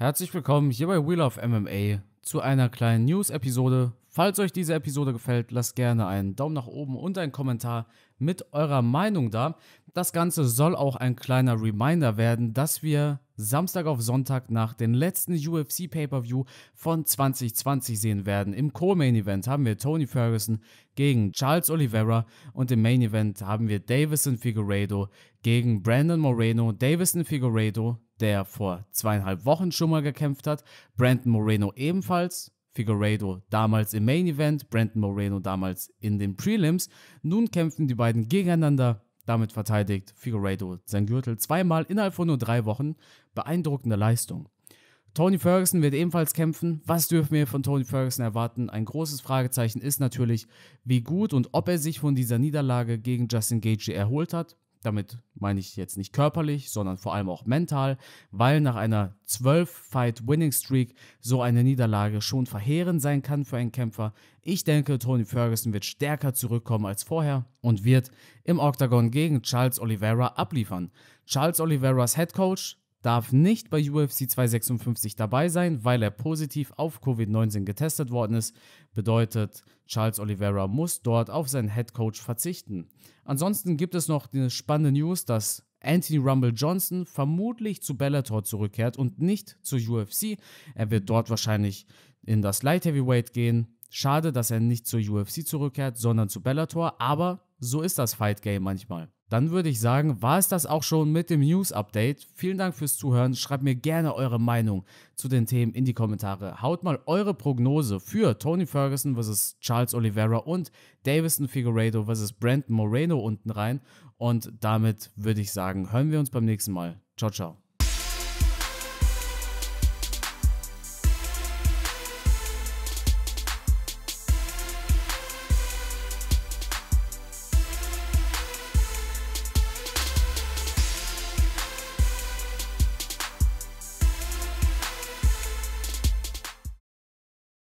Herzlich willkommen hier bei Wheel of MMA zu einer kleinen News-Episode Falls euch diese Episode gefällt, lasst gerne einen Daumen nach oben und einen Kommentar mit eurer Meinung da. Das Ganze soll auch ein kleiner Reminder werden, dass wir Samstag auf Sonntag nach den letzten UFC Pay-Per-View von 2020 sehen werden. Im Co-Main-Event haben wir Tony Ferguson gegen Charles Oliveira und im Main-Event haben wir Davison Figueiredo gegen Brandon Moreno. Davison Figueiredo, der vor zweieinhalb Wochen schon mal gekämpft hat, Brandon Moreno ebenfalls Figueiredo damals im Main Event, Brandon Moreno damals in den Prelims. Nun kämpfen die beiden gegeneinander. Damit verteidigt Figueiredo sein Gürtel zweimal innerhalb von nur drei Wochen. Beeindruckende Leistung. Tony Ferguson wird ebenfalls kämpfen. Was dürfen wir von Tony Ferguson erwarten? Ein großes Fragezeichen ist natürlich, wie gut und ob er sich von dieser Niederlage gegen Justin Gage erholt hat. Damit meine ich jetzt nicht körperlich, sondern vor allem auch mental, weil nach einer 12-Fight-Winning-Streak so eine Niederlage schon verheerend sein kann für einen Kämpfer. Ich denke, Tony Ferguson wird stärker zurückkommen als vorher und wird im Octagon gegen Charles Oliveira abliefern. Charles Oliveras Head Coach darf nicht bei UFC 256 dabei sein, weil er positiv auf Covid-19 getestet worden ist. Bedeutet, Charles Oliveira muss dort auf seinen Head Coach verzichten. Ansonsten gibt es noch eine spannende News, dass Anthony Rumble Johnson vermutlich zu Bellator zurückkehrt und nicht zur UFC. Er wird dort wahrscheinlich in das Light Heavyweight gehen Schade, dass er nicht zur UFC zurückkehrt, sondern zu Bellator, aber so ist das Fight Game manchmal. Dann würde ich sagen, war es das auch schon mit dem News Update. Vielen Dank fürs Zuhören. Schreibt mir gerne eure Meinung zu den Themen in die Kommentare. Haut mal eure Prognose für Tony Ferguson vs. Charles Oliveira und Davison Figueiredo vs. Brandon Moreno unten rein. Und damit würde ich sagen, hören wir uns beim nächsten Mal. Ciao, ciao.